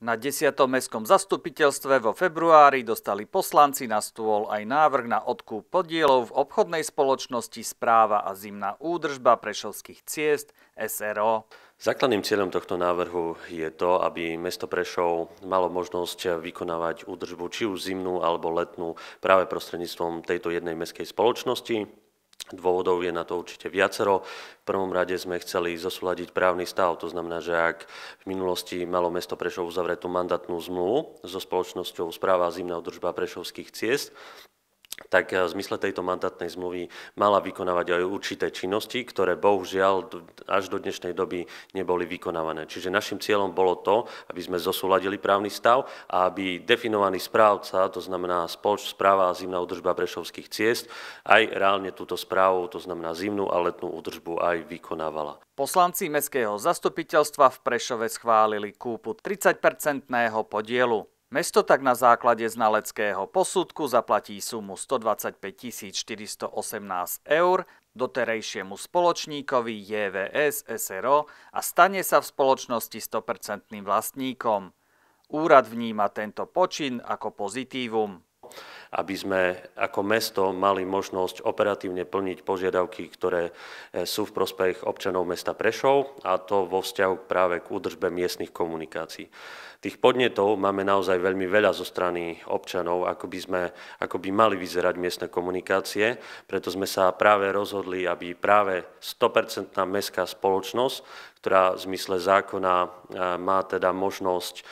Na 10. mestskom zastupiteľstve vo februári dostali poslanci na stôl aj návrh na odkúp podielov v obchodnej spoločnosti Správa a zimná údržba prešovských ciest SRO. Základným cieľom tohto návrhu je to, aby mesto Prešov malo možnosť vykonávať údržbu či už zimnú alebo letnú práve prostredníctvom tejto jednej mestskej spoločnosti. Dôvodov je na to určite viacero. V prvom rade sme chceli zosúľadiť právny stav, to znamená, že ak v minulosti malo mesto Prešov uzavretú mandatnú zmluvu so spoločnosťou správa zimná udržba prešovských ciest, tak eh, v zmysle tejto mandátnej zmluvy mala vykonávať aj určité činnosti, ktoré bohužiaľ až do dnešnej doby neboli vykonávané. Čiže našim cieľom bolo to, aby sme zosúladili právny stav a aby definovaný správca, to znamená spoloč, správa a zimná údržba brešovských ciest, aj reálne túto správu, to znamená zimnú a letnú údržbu aj vykonávala. Poslanci Mestského zastupiteľstva v Prešove schválili kúpu 30-percentného podielu. Mesto tak na základe znaleckého posudku zaplatí sumu 125 418 eur doterejšiemu spoločníkovi JVS SRO a stane sa v spoločnosti 100% vlastníkom. Úrad vníma tento počin ako pozitívum aby sme ako mesto mali možnosť operatívne plniť požiadavky, ktoré e, sú v prospech občanov mesta Prešov a to vo vzťahu práve k údržbe miestnych komunikácií. Tých podnetov máme naozaj veľmi veľa zo strany občanov, ako by, sme, ako by mali vyzerať miestne komunikácie, preto sme sa práve rozhodli, aby práve 100% mestská spoločnosť, ktorá v zmysle zákona e, má teda možnosť e,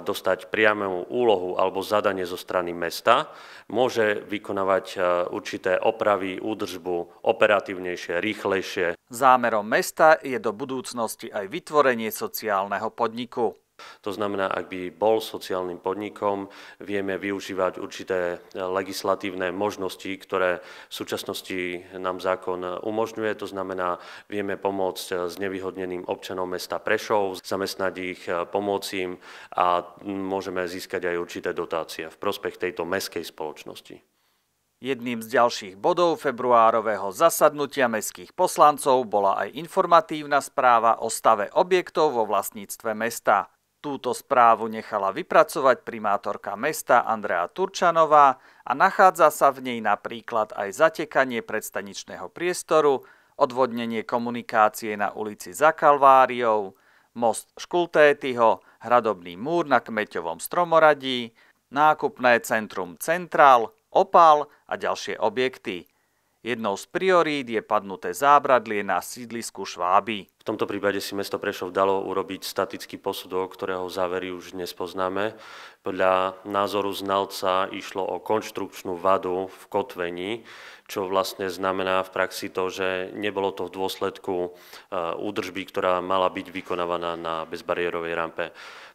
dostať priamému úlohu alebo zadanie zo strany mesta, môže vykonávať e, určité opravy, údržbu operatívnejšie, rýchlejšie. Zámerom mesta je do budúcnosti aj vytvorenie sociálneho podniku. To znamená, ak by bol sociálnym podnikom, vieme využívať určité e, legislatívne možnosti, ktoré v súčasnosti nám zákon umožňuje. To znamená, vieme pomôcť s e, nevyhodneným občanom mesta Prešov, zamestnať ich, e, pomocím a môžeme získať aj určité dotácie v prospech tejto meskej spoločnosti. Jedným z ďalších bodov februárového zasadnutia mestských poslancov bola aj informatívna správa o stave objektov vo vlastníctve mesta. Túto správu nechala vypracovať primátorka mesta Andrea Turčanová a nachádza sa v nej napríklad aj zatekanie predstaničného priestoru, odvodnenie komunikácie na ulici za Kalváriou, most Škultétyho, hradobný múr na Kmeťovom stromoradí, nákupné centrum Centrál, Opal a ďalšie objekty. Jednou z priorít je padnuté zábradlie na sídlisku Šváby. V tomto prípade si mesto Prešov dalo urobiť statický posudok, ktorého závery už dnes poznáme. Podľa názoru znalca išlo o konštrukčnú vadu v kotvení, čo vlastne znamená v praxi to, že nebolo to v dôsledku e, údržby, ktorá mala byť vykonávaná na bezbariérovej rampe.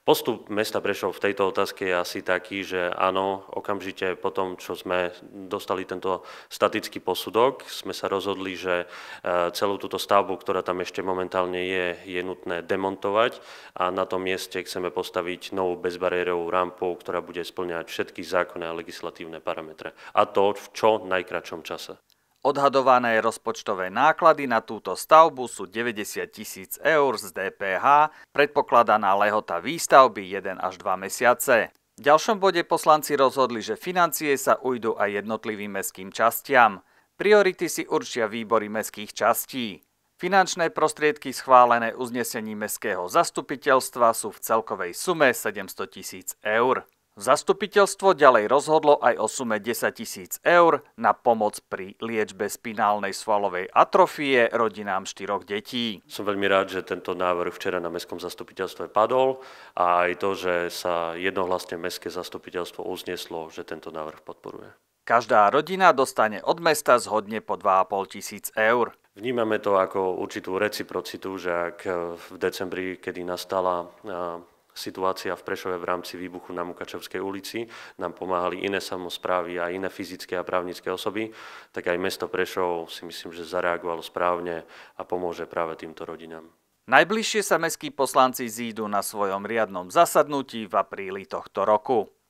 Postup mesta Prešov v tejto otázke je asi taký, že áno, okamžite po tom, čo sme dostali tento statický posudok, sme sa rozhodli, že e, celú túto stavbu, ktorá tam ešte momentálne momentálne je, je nutné demontovať a na tom mieste chceme postaviť novú bezbariérovú rampu, ktorá bude splňať všetky zákonné a legislatívne parametre. A to v čo najkračom čase. Odhadované rozpočtové náklady na túto stavbu sú 90 tisíc eur z DPH, predpokladaná lehota výstavby 1 až 2 mesiace. V ďalšom bode poslanci rozhodli, že financie sa ujdu aj jednotlivým mestským častiam. Priority si určia výbory mestských častí. Finančné prostriedky schválené uznesení Mestského zastupiteľstva sú v celkovej sume 700 tisíc eur. Zastupiteľstvo ďalej rozhodlo aj o sume 10 tisíc eur na pomoc pri liečbe spinálnej svalovej atrofie rodinám štyroch detí. Som veľmi rád, že tento návrh včera na Mestskom zastupiteľstve padol a aj to, že sa jednohlasne Mestské zastupiteľstvo uzneslo, že tento návrh podporuje. Každá rodina dostane od mesta zhodne po 2,5 tisíc eur. Vnímame to ako určitú reciprocitu, že ak e, v decembri, kedy nastala e, situácia v Prešove v rámci výbuchu na Mukačovskej ulici, nám pomáhali iné samozprávy a iné fyzické a právnické osoby, tak aj mesto Prešov si myslím, že zareagovalo správne a pomôže práve týmto rodinám. Najbližšie sa mestskí poslanci zídu na svojom riadnom zasadnutí v apríli tohto roku.